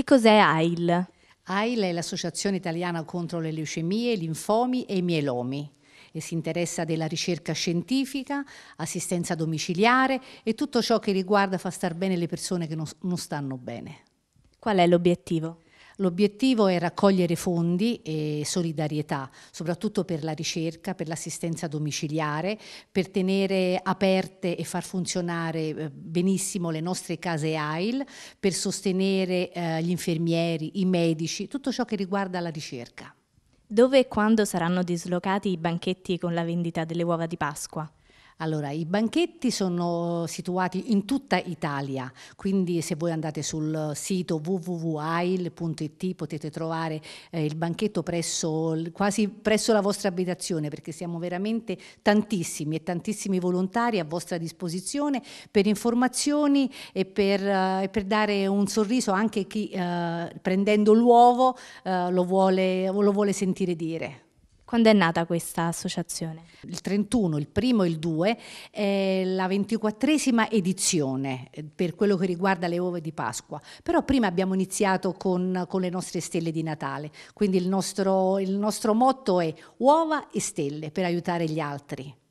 Che cos'è AIL? AIL è l'Associazione Italiana contro le leucemie, linfomi e i mielomi e si interessa della ricerca scientifica, assistenza domiciliare e tutto ciò che riguarda far star bene le persone che non, non stanno bene. Qual è l'obiettivo? L'obiettivo è raccogliere fondi e solidarietà, soprattutto per la ricerca, per l'assistenza domiciliare, per tenere aperte e far funzionare eh, benissimo le nostre case AIL, per sostenere eh, gli infermieri, i medici, tutto ciò che riguarda la ricerca. Dove e quando saranno dislocati i banchetti con la vendita delle uova di Pasqua? Allora, i banchetti sono situati in tutta Italia, quindi se voi andate sul sito www.ail.it potete trovare eh, il banchetto presso, quasi presso la vostra abitazione, perché siamo veramente tantissimi e tantissimi volontari a vostra disposizione per informazioni e per, eh, per dare un sorriso anche a chi eh, prendendo l'uovo eh, lo, vuole, lo vuole sentire dire. Quando è nata questa associazione? Il 31, il primo e il 2 è la ventiquattresima edizione eh, per quello che riguarda le ove di Pasqua, però prima abbiamo iniziato con, con le nostre stelle di Natale, quindi il nostro, il nostro motto è uova e stelle per aiutare gli altri.